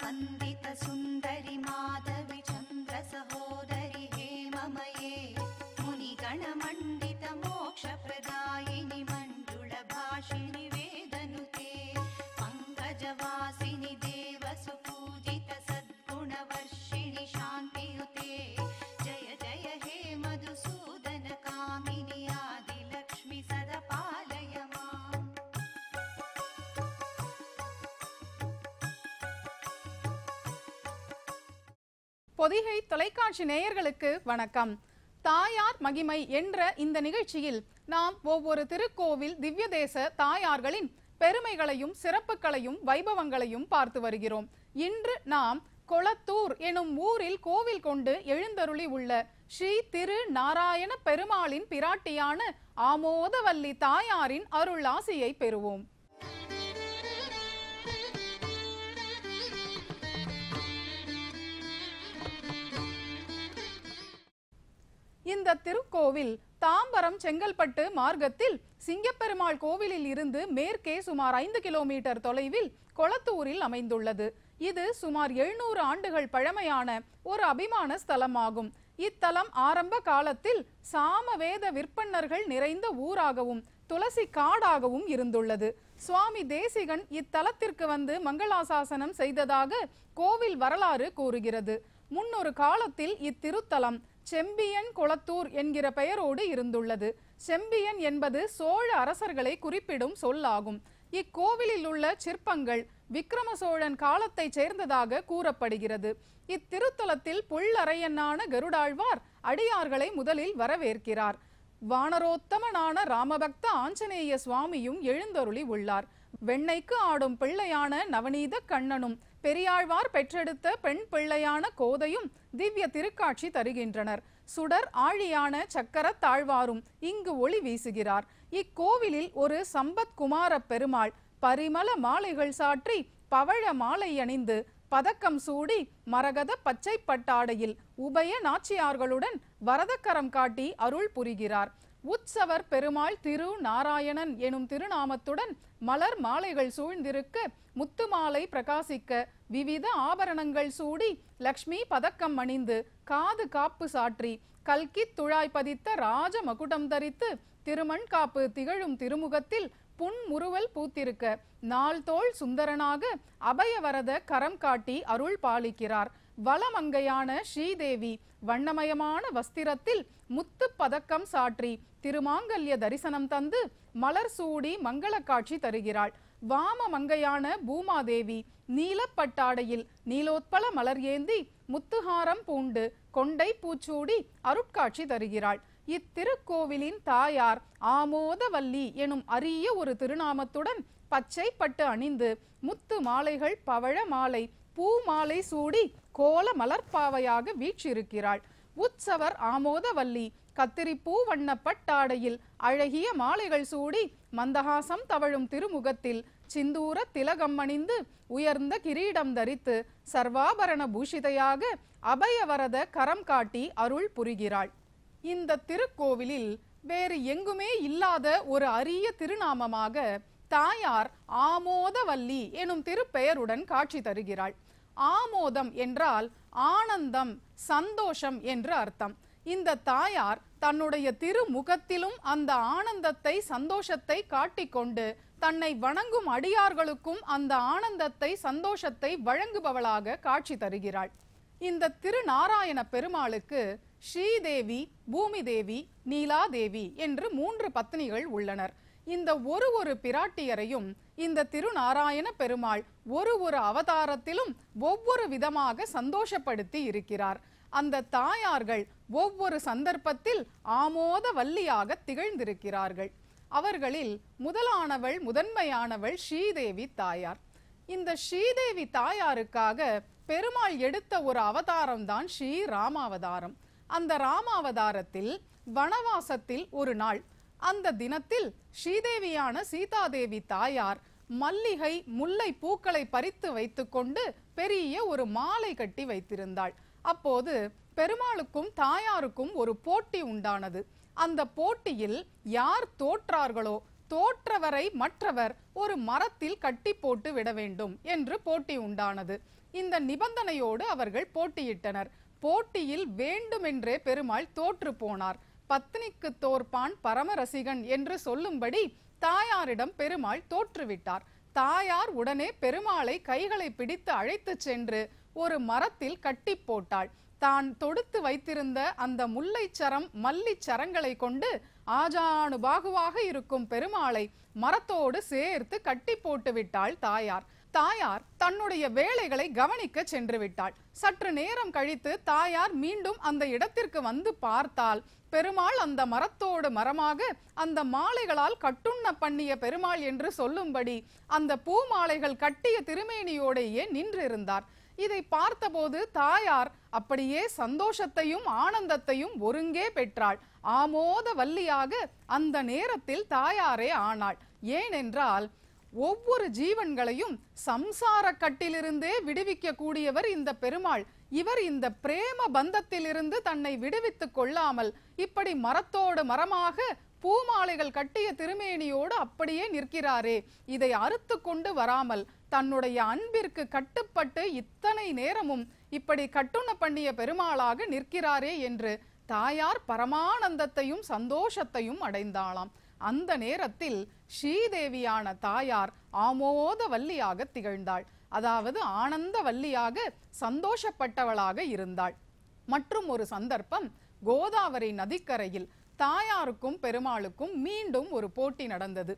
வந்தித சுந்தரி மாத பொதிகை தொலைக்காட்சி நேயர்களுக்கு வணக்கம் தாயார் மகிமை என்ற இந்த நிகழ்ச்சியில் நாம் ஒவ்வொரு திருக்கோவில் திவ்ய தேச தாயார்களின் பெருமைகளையும் சிறப்புகளையும் வைபவங்களையும் பார்த்து வருகிறோம் இன்று நாம் கொளத்தூர் எனும் ஊரில் கோவில் கொண்டு எழுந்தருளி உள்ள ஸ்ரீ திரு நாராயண பெருமாளின் பிராட்டியான ஆமோதவல்லி தாயாரின் அருள் அருளாசியை பெறுவோம் இந்த திருக்கோவில் தாம்பரம் செங்கல்பட்டு மார்க்கத்தில் சிங்கப்பெருமாள் கோவிலில் இருந்து மேற்கே சுமார் ஐந்து கிலோமீட்டர் தொலைவில் கொளத்தூரில் அமைந்துள்ளது இது சுமார் எழுநூறு ஆண்டுகள் பழமையான ஒரு அபிமான ஸ்தலமாகும் இத்தலம் ஆரம்ப காலத்தில் சாமவேத விற்பன்னர்கள் நிறைந்த ஊராகவும் துளசி காடாகவும் இருந்துள்ளது சுவாமி தேசிகன் இத்தலத்திற்கு வந்து மங்களாசாசனம் செய்ததாக கோவில் வரலாறு கூறுகிறது முன்னொரு காலத்தில் இத்திருத்தலம் செம்பியன் குளத்தூர் என்கிற பெயரோடு இருந்துள்ளது செம்பியன் என்பது சோழ அரசர்களை குறிப்பிடும் சொல்லாகும் இக்கோவிலில் உள்ள சிற்பங்கள் விக்ரம சோழன் காலத்தை சேர்ந்ததாக கூறப்படுகிறது இத்திருத்தலத்தில் புள்ளறையனான கருடாழ்வார் அடியார்களை முதலில் வரவேற்கிறார் வானரோத்தமனான ராமபக்த ஆஞ்சநேய சுவாமியும் எழுந்தருளி உள்ளார் வெண்ணைக்கு ஆடும் பிள்ளையான நவநீத கண்ணனும் பெரியாழ்வார் பெற்றெடுத்த பெண் பிள்ளையான கோதையும் திவ்ய திருக்காட்சி தருகின்றனர் சுடர் ஆழியான சக்கர தாழ்வாரும் இங்கு ஒளி வீசுகிறார் இக்கோவிலில் ஒரு சம்பத் குமார பெருமாள் பரிமள மாலைகள் சாற்றி பவழ மாலை அணிந்து பதக்கம் சூடி மரகத பச்சை பட்டாடையில் உபய நாச்சியார்களுடன் வரதக்கரம் காட்டி அருள் புரிகிறார் உற்சவர் பெருமாள் திரு நாராயணன் எனும் திருநாமத்துடன் மலர் மாலைகள் சூழ்ந்திருக்க முத்து மாலை பிரகாசிக்க விவித ஆபரணங்கள் சூடி லக்ஷ்மி பதக்கம் அணிந்து காது காப்பு சாற்றி கல்கி துழாய் பதித்த ராஜ மகுடம் தரித்து திருமண் காப்பு திகழும் திருமுகத்தில் புன்முறுவல் பூத்திருக்க நாள்தோள் சுந்தரனாக அபயவரத கரம் காட்டி அருள் பாலிக்கிறார் வளமங்கையான ஸ்ரீதேவி வண்ணமயமான வஸ்திரத்தில் முத்து பதக்கம் சாற்றி திருமாங்கல்ய தரிசனம் தந்து மலர் சூடி மங்கள காட்சி தருகிறாள் வாம மங்கையான பூமாதேவி நீலப்பட்டாடையில் நீலோத்பல மலர் ஏந்தி முத்துஹாரம் பூண்டு கொண்டை பூச்சூடி அருட்காட்சி தருகிறாள் இத்திருக்கோவிலின் தாயார் ஆமோதவல்லி எனும் அரிய ஒரு திருநாமத்துடன் பச்சை பட்டு அணிந்து முத்து மாலைகள் பவழ மாலை பூ மாலை சூடி கோல மலர்பாவையாக வீற்றிருக்கிறாள் உற்சவர் ஆமோதவல்லி கத்திரிப்பூ வண்ண பட்டாடையில் அழகிய மாலைகள் சூடி மந்தகாசம் தவழும் திருமுகத்தில் சிந்தூர திலகம் அணிந்து உயர்ந்த கிரீடம் தரித்து சர்வாபரண பூஷிதையாக அபயவரத கரம் காட்டி அருள் புரிகிறாள் இந்த திருக்கோவிலில் வேறு எங்குமே இல்லாத ஒரு அரிய திருநாமமாக தாயார் ஆமோதவல்லி எனும் திருப்பெயருடன் காட்சி தருகிறாள் ஆமோதம் என்றால் ஆனந்தம் சந்தோஷம் என்று அர்த்தம் இந்த தாயார் தன்னுடைய திருமுகத்திலும் அந்த ஆனந்தத்தை சந்தோஷத்தை காட்டிக்கொண்டு தன்னை வணங்கும் அடியார்களுக்கும் அந்த ஆனந்தத்தை சந்தோஷத்தை வழங்குபவளாக காட்சி தருகிறாள் இந்த திருநாராயண பெருமாளுக்கு ஸ்ரீதேவி பூமிதேவி நீலாதேவி என்று மூன்று பத்னிகள் உள்ளனர் இந்த ஒரு ஒரு பிராட்டியரையும் இந்த திருநாராயண பெருமாள் ஒரு ஒரு அவதாரத்திலும் ஒவ்வொரு விதமாக சந்தோஷப்படுத்தி இருக்கிறார் அந்த தாயார்கள் ஒவ்வொரு சந்தர்ப்பத்தில் ஆமோத வள்ளியாக திகழ்ந்திருக்கிறார்கள் அவர்களில் முதலானவள் முதன்மையானவள் ஸ்ரீதேவி தாயார் இந்த ஸ்ரீதேவி தாயாருக்காக பெருமாள் எடுத்த ஒரு அவதாரம் தான் ஸ்ரீ ராமாவதாரம் அந்த ராமாவதாரத்தில் வனவாசத்தில் ஒரு நாள் அந்த தினத்தில் ஸ்ரீதேவியான சீதாதேவி தாயார் மல்லிகை முல்லை பூக்களை பறித்து வைத்துக்கொண்டு பெரிய ஒரு மாலை கட்டி வைத்திருந்தாள் அப்போது பெருமாளுக்கும் தாயாருக்கும் ஒரு போட்டி உண்டானது அந்த போட்டியில் யார் தோற்றார்களோ தோற்றவரை மற்றவர் ஒரு மரத்தில் கட்டி போட்டு விட வேண்டும் என்று போட்டி உண்டானது இந்த நிபந்தனையோடு அவர்கள் போட்டியிட்டனர் போட்டியில் வேண்டுமென்றே பெருமாள் தோற்று போனார் பத்னிக்கு தோற்பான் பரமரசிகன் என்று சொல்லும்படி தாயாரிடம் பெருமாள் தோற்றுவிட்டார் தாயார் உடனே பெருமாளை கைகளை பிடித்து அழைத்துச் சென்று ஒரு மரத்தில் கட்டி போட்டாள் தான் தொடுத்து வைத்திருந்த அந்த முல்லைச்சரம் மல்லிச் சரங்களை கொண்டு ஆஜானு பாகுவாக இருக்கும் பெருமாளை மரத்தோடு சேர்த்து கட்டி போட்டு விட்டாள் தாயார் தாயார் தன்னுடைய வேலைகளை கவனிக்க சென்று விட்டாள் சற்று நேரம் கழித்து தாயார் மீண்டும் அந்த இடத்திற்கு வந்து பார்த்தால் பெருமாள் அந்த மரத்தோடு மரமாக அந்த மாலைகளால் கட்டுண்ண பண்ணிய பெருமாள் என்று சொல்லும்படி அந்த பூ மாலைகள் கட்டிய திருமேனியோடையே நின்றிருந்தார் இதை பார்த்தபோது தாயார் அப்படியே சந்தோஷத்தையும் ஆனந்தத்தையும் ஒருங்கே பெற்றாள் ஆமோத வல்லியாக அந்த நேரத்தில் தாயாரே ஆனாள் ஏனென்றால் ஒவ்வொரு ஜீவன்களையும் சம்சார கட்டிலிருந்தே விடுவிக்க கூடியவர் இந்த பெருமாள் இவர் இந்த பிரேம பந்தத்திலிருந்து தன்னை விடுவித்துக் கொள்ளாமல் இப்படி மரத்தோடு மரமாக பூமாலைகள் கட்டிய திருமேனியோடு அப்படியே நிற்கிறாரே இதை அறுத்து கொண்டு வராமல் தன்னுடைய அன்பிற்கு கட்டுப்பட்டு இத்தனை நேரமும் இப்படி கட்டுண பண்ணிய பெருமாளாக நிற்கிறாரே என்று தாயார் பரமானந்தத்தையும் சந்தோஷத்தையும் அடைந்தாளாம் அந்த நேரத்தில் ஸ்ரீதேவியான தாயார் ஆமோத வல்லியாக திகழ்ந்தாள் அதாவது ஆனந்த வல்லியாக சந்தோஷப்பட்டவளாக இருந்தாள் மற்றும் ஒரு சந்தர்ப்பம் கோதாவரி நதிக்கரையில் தாயாருக்கும் பெருமாளுக்கும் மீண்டும் ஒரு போட்டி நடந்தது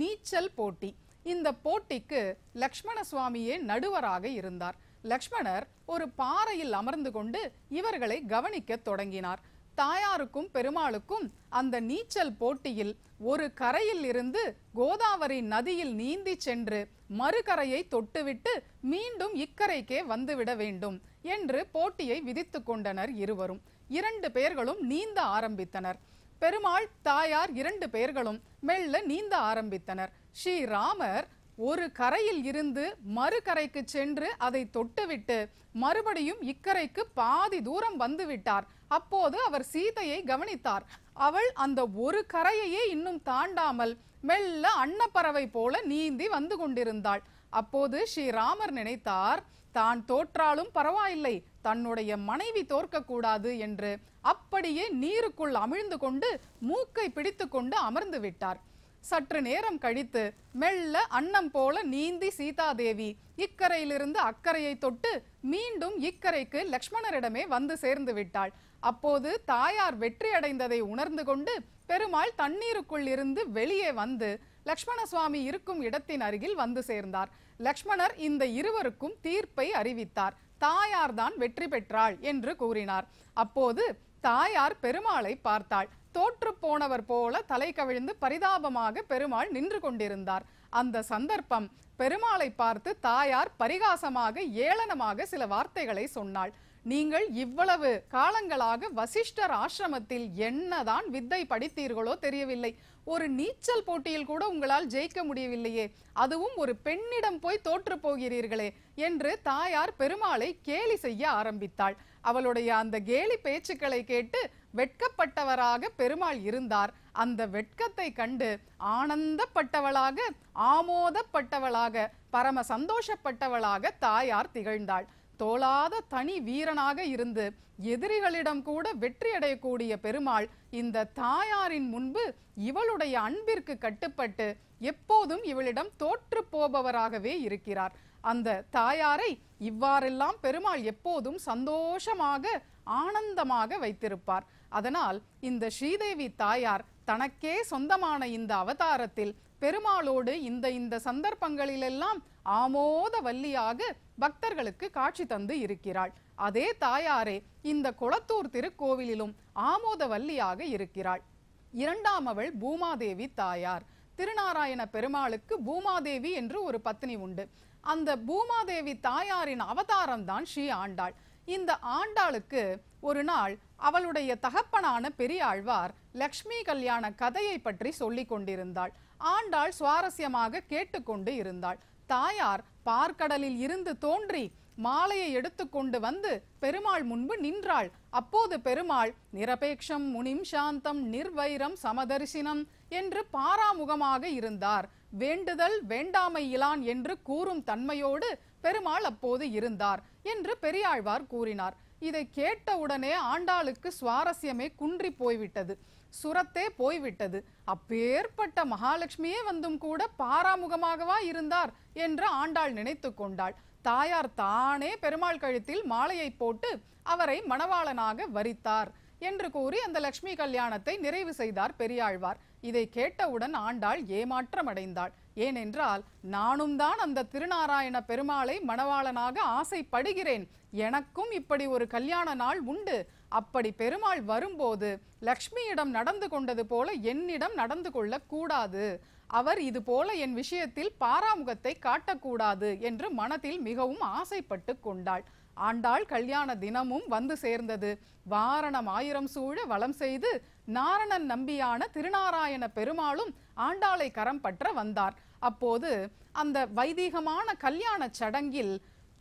நீச்சல் போட்டி இந்த போட்டிக்கு லக்ஷ்மண சுவாமியே நடுவராக இருந்தார் லக்ஷ்மணர் ஒரு பாறையில் அமர்ந்து கொண்டு இவர்களை கவனிக்க தொடங்கினார் தாயாருக்கும் பெருமாளுக்கும் அந்த நீச்சல் போட்டியில் ஒரு கரையில் இருந்து கோதாவரி நதியில் நீந்தி சென்று மறுகரையை தொட்டுவிட்டு மீண்டும் இக்கரைக்கே வந்துவிட வேண்டும் என்று போட்டியை விதித்து கொண்டனர் இருவரும் இரண்டு பேர்களும் நீந்த ஆரம்பித்தனர் பெருமாள் தாயார் இரண்டு பேர்களும் மெல்ல நீந்த ஆரம்பித்தனர் ஸ்ரீராமர் ஒரு கரையில் இருந்து மறு கரைக்கு சென்று அதை தொட்டுவிட்டு மறுபடியும் இக்கரைக்கு பாதி தூரம் வந்துவிட்டார் அப்போது அவர் சீதையை கவனித்தார் அவள் அந்த ஒரு கரையையே இன்னும் தாண்டாமல் மெல்ல அன்னப்பறவை போல நீந்தி வந்து கொண்டிருந்தாள் அப்போது ஸ்ரீராமர் நினைத்தார் தான் தோற்றாலும் பரவாயில்லை தன்னுடைய மனைவி தோற்கக்கூடாது என்று அப்படியே நீருக்குள் அமிழ்ந்து கொண்டு மூக்கை பிடித்து கொண்டு அமர்ந்து விட்டார் சற்று நேரம் கழித்து மெல்ல அன்னம் போல நீந்தி சீதாதேவி இக்கரையிலிருந்து அக்கறையை தொட்டு மீண்டும் இக்கரைக்கு லக்ஷ்மணரிடமே வந்து சேர்ந்து விட்டாள் அப்போது தாயார் வெற்றி அடைந்ததை உணர்ந்து கொண்டு பெருமாள் தண்ணீருக்குள் இருந்து வெளியே வந்து லக்ஷ்மண சுவாமி இருக்கும் இடத்தின் அருகில் வந்து சேர்ந்தார் லக்ஷ்மணர் இந்த இருவருக்கும் தீர்ப்பை அறிவித்தார் தாயார் தான் வெற்றி பெற்றாள் என்று கூறினார் அப்போது தாயார் பெருமாளை பார்த்தாள் தோற்று போனவர் போல தலை கவிழ்ந்து பரிதாபமாக பெருமாள் நின்று கொண்டிருந்தார் அந்த சந்தர்ப்பம் பெருமாளை பார்த்து தாயார் பரிகாசமாக ஏளனமாக சில வார்த்தைகளை சொன்னாள் நீங்கள் இவ்வளவு காலங்களாக வசிஷ்டர் ஆசிரமத்தில் என்னதான் வித்தை படித்தீர்களோ தெரியவில்லை ஒரு நீச்சல் போட்டியில் கூட உங்களால் ஜெயிக்க முடியவில்லையே அதுவும் ஒரு பெண்ணிடம் போய் தோற்று போகிறீர்களே என்று தாயார் பெருமாளை கேலி செய்ய ஆரம்பித்தாள் அவளுடைய அந்த கேலி பேச்சுக்களை கேட்டு வெட்கப்பட்டவராக பெருமாள் இருந்தார் அந்த வெட்கத்தை கண்டு ஆனந்தப்பட்டவளாக ஆமோதப்பட்டவளாக பரம சந்தோஷப்பட்டவளாக தாயார் திகழ்ந்தாள் தோலாத தனி வீரனாக இருந்து எதிரிகளிடம் கூட வெற்றியடையக்கூடிய பெருமாள் இந்த தாயாரின் முன்பு இவளுடைய அன்பிற்கு கட்டுப்பட்டு எப்போதும் இவளிடம் தோற்று போபவராகவே இருக்கிறார் அந்த தாயாரை இவ்வாறெல்லாம் பெருமாள் எப்போதும் சந்தோஷமாக ஆனந்தமாக வைத்திருப்பார் அதனால் இந்த ஸ்ரீதேவி தாயார் தனக்கே சொந்தமான இந்த அவதாரத்தில் பெருமாளோடு இந்த இந்த சந்தர்ப்பங்களிலெல்லாம் ஆமோத வல்லியாக பக்தர்களுக்கு காட்சி தந்து இருக்கிறாள் அதே தாயாரே இந்த குளத்தூர் திருக்கோவிலிலும் ஆமோத வல்லியாக இருக்கிறாள் இரண்டாம் அவள் பூமாதேவி தாயார் திருநாராயண பெருமாளுக்கு பூமாதேவி என்று ஒரு பத்னி உண்டு அந்த பூமாதேவி தாயாரின் அவதாரம் தான் ஸ்ரீ ஆண்டாள் இந்த ஆண்டாளுக்கு ஒரு நாள் அவளுடைய தகப்பனான பெரியாழ்வார் லக்ஷ்மி கல்யாண கதையை பற்றி சொல்லி கொண்டிருந்தாள் ஆண்டாள் சுவாரஸ்யமாக கேட்டுக்கொண்டு இருந்தாள் தாயார் பார்க்கடலில் இருந்து தோன்றி மாலையை எடுத்துக்கொண்டு வந்து பெருமாள் முன்பு நின்றாள் அப்போது பெருமாள் நிரபேக்ஷம் முனிம் சாந்தம் நிர்வைரம் சமதர்சினம் என்று பாராமுகமாக இருந்தார் வேண்டுதல் வேண்டாமை என்று கூறும் தன்மையோடு பெருமாள் அப்போது இருந்தார் என்று பெரியாழ்வார் கூறினார் இதை கேட்டவுடனே ஆண்டாளுக்கு சுவாரஸ்யமே குன்றி போய்விட்டது சுரத்தே போய்விட்டது அப்பேற்பட்ட மகாலட்சுமியே வந்தும் கூட பாராமுகமாகவா இருந்தார் என்று ஆண்டாள் நினைத்து கொண்டாள் தாயார் தானே பெருமாள் கழுத்தில் மாலையை போட்டு அவரை மணவாளனாக வரித்தார் என்று கூறி அந்த லட்சுமி கல்யாணத்தை நிறைவு செய்தார் பெரியாழ்வார் இதை கேட்டவுடன் ஆண்டாள் ஏமாற்றம் அடைந்தாள் ஏனென்றால் நானும் தான் அந்த திருநாராயண பெருமாளை மணவாளனாக ஆசைப்படுகிறேன் எனக்கும் இப்படி ஒரு கல்யாண நாள் உண்டு அப்படி பெருமாள் வரும்போது லக்ஷ்மியிடம் நடந்து கொண்டது போல என்னிடம் நடந்து கொள்ளக்கூடாது அவர் இது போல என் விஷயத்தில் பாராமுகத்தை காட்டக்கூடாது என்று மனத்தில் மிகவும் ஆசைப்பட்டு கொண்டாள் ஆண்டாள் கல்யாண தினமும் வந்து சேர்ந்தது வாரணம் ஆயிரம் சூழ வளம் செய்து நாரணன் நம்பியான திருநாராயண பெருமாளும் ஆண்டாளை கரம் பற்ற வந்தார் அப்போது அந்த வைதீகமான கல்யாண சடங்கில்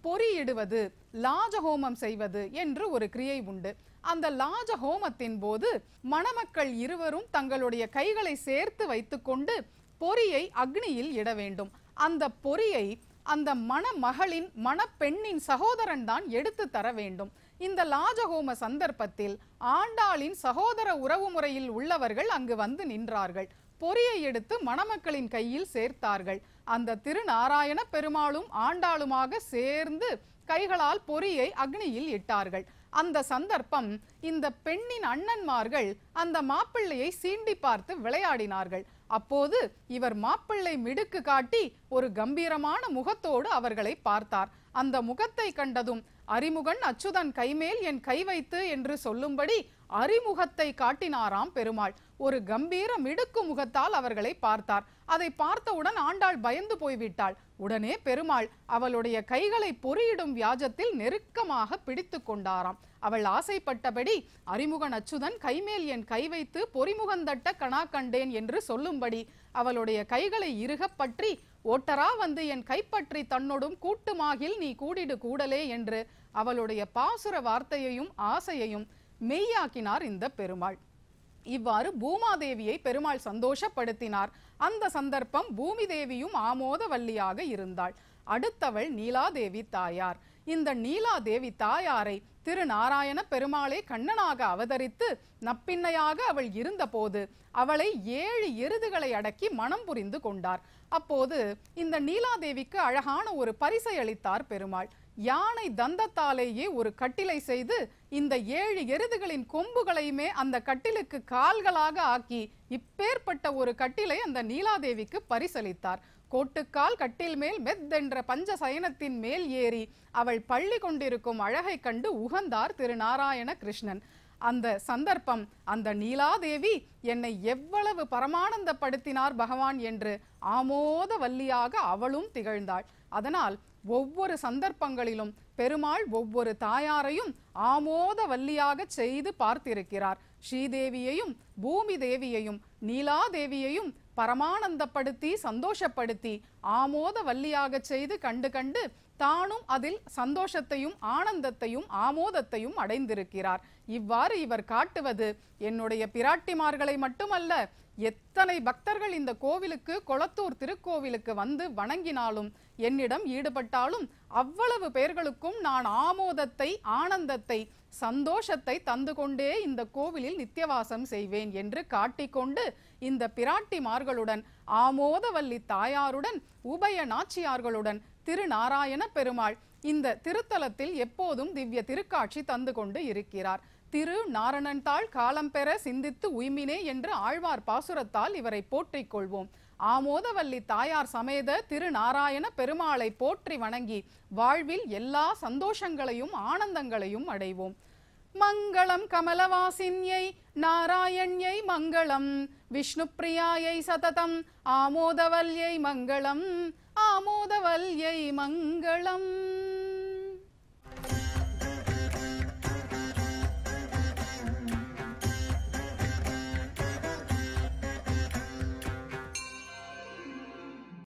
பொறியிடுவது லாஜஹோமம் செய்வது என்று ஒரு கிரியை உண்டு அந்த லாஜ ஹோமத்தின் போது மணமக்கள் இருவரும் தங்களுடைய கைகளை சேர்த்து வைத்துக்கொண்டு பொறியை அக்னியில் இட வேண்டும் அந்த பொறியை அந்த மணமகளின் மணப்பெண்ணின் சகோதரன் தான் எடுத்து தர வேண்டும் இந்த லாஜகோம சந்தர்ப்பத்தில் ஆண்டாளின் சகோதர உறவு முறையில் உள்ளவர்கள் அங்கு வந்து நின்றார்கள் பொறியை எடுத்து மணமக்களின் கையில் சேர்த்தார்கள் அந்த திருநாராயண பெருமாளும் ஆண்டாளுமாக சேர்ந்து கைகளால் பொறியை அக்னியில் இட்டார்கள் அந்த சந்தர்ப்பம் இந்த பெண்ணின் அண்ணன்மார்கள் அந்த மாப்பிள்ளையை சீண்டி பார்த்து விளையாடினார்கள் அப்போது இவர் மாப்பிள்ளை மிடுக்கு காட்டி ஒரு கம்பீரமான முகத்தோடு அவர்களை பார்த்தார் அந்த முகத்தை கண்டதும் அறிமுகன் அச்சுதன் கைமேல் என் கை வைத்து என்று சொல்லும்படி அறிமுகத்தை காட்டினாராம் பெருமாள் ஒரு கம்பீர மிடுக்கு முகத்தால் அவர்களை பார்த்தார் அதை பார்த்தவுடன் ஆண்டாள் பயந்து போய்விட்டாள் உடனே பெருமாள் அவளுடைய கைகளை பொறியிடும் வியாஜத்தில் நெருக்கமாக பிடித்து கொண்டாராம் அவள் ஆசைப்பட்டபடி அறிமுகன் அச்சுதன் கைமேல் என் கை வைத்து பொறிமுகந்தட்ட கணா கண்டேன் என்று சொல்லும்படி அவளுடைய கைகளை இருகப்பற்றி ஓட்டரா வந்து என் கைப்பற்றி தன்னோடும் கூட்டுமாகில் நீ கூடிடு கூடலே என்று அவளுடைய பாசுர வார்த்தையையும் ஆசையையும் மெய்யாக்கினார் இந்த பெருமாள் இவ்வாறு பூமாதேவியை பெருமாள் சந்தோஷப்படுத்தினார் அந்த சந்தர்ப்பம் பூமி தேவியும் ஆமோதவல்லியாக இருந்தாள் அடுத்தவள் நீலாதேவி தாயார் இந்த நீலாதேவி தாயாரை திரு நாராயண பெருமாளே கண்ணனாக அவதரித்து நப்பின்னையாக அவள் இருந்தபோது அவளை ஏழு எருதுகளை அடக்கி மனம் புரிந்து கொண்டார் அப்போது இந்த நீலாதேவிக்கு அழகான ஒரு பரிசை அளித்தார் பெருமாள் யானை தந்தத்தாலேயே ஒரு கட்டிலை செய்து இந்த ஏழு எருதுகளின் கொம்புகளையுமே அந்த கட்டிலுக்கு கால்களாக ஆக்கி இப்பேற்பட்ட ஒரு கட்டிலை அந்த நீலாதேவிக்கு பரிசளித்தார் கோட்டுக்கால் கட்டில் மேல் மெத்தென்ற பஞ்ச சயனத்தின் மேல் ஏறி அவள் பள்ளி கொண்டிருக்கும் அழகை கண்டு உகந்தார் திரு நாராயண கிருஷ்ணன் அந்த சந்தர்ப்பம் அந்த நீலாதேவி என்னை எவ்வளவு பரமானந்தப்படுத்தினார் பகவான் என்று ஆமோத வல்லியாக அவளும் திகழ்ந்தாள் அதனால் ஒவ்வொரு சந்தர்ப்பங்களிலும் பெருமாள் ஒவ்வொரு தாயாரையும் ஆமோத வல்லியாக செய்து பார்த்திருக்கிறார் ஸ்ரீதேவியையும் பூமி தேவியையும் நீலாதேவியையும் பரமானந்தப்படுத்தி சந்தோஷப்படுத்தி ஆமோத வல்லியாக செய்து கண்டு கண்டு தானும் அதில் சந்தோஷத்தையும் ஆனந்தத்தையும் ஆமோதத்தையும் அடைந்திருக்கிறார் இவ்வாறு இவர் காட்டுவது என்னுடைய பிராட்டிமார்களை மட்டுமல்ல எத்தனை பக்தர்கள் இந்த கோவிலுக்கு கொளத்தூர் திருக்கோவிலுக்கு வந்து வணங்கினாலும் என்னிடம் ஈடுபட்டாலும் அவ்வளவு பெயர்களுக்கும் நான் ஆமோதத்தை ஆனந்தத்தை சந்தோஷத்தை தந்து கொண்டே இந்த கோவிலில் நித்தியவாசம் செய்வேன் என்று காட்டிக்கொண்டு இந்த பிராட்டிமார்களுடன் ஆமோதவல்லி தாயாருடன் உபய நாச்சியார்களுடன் திருநாராயண பெருமாள் இந்த திருத்தலத்தில் எப்போதும் திவ்ய திருக்காட்சி தந்து கொண்டு இருக்கிறார் திரு நாரணன்தாள் பெற சிந்தித்து உய்மினே என்று ஆழ்வார் பாசுரத்தால் இவரை போற்றிக் கொள்வோம் ஆமோதவல்லி தாயார் சமேத திரு நாராயண பெருமாளை போற்றி வணங்கி வாழ்வில் எல்லா சந்தோஷங்களையும் ஆனந்தங்களையும் அடைவோம் மங்களம் கமலவாசின்யை நாராயண்யை மங்களம் விஷ்ணு பிரியாயை சததம் ஆமோதவல்யை மங்களம் ஆமோதவல்யை மங்களம்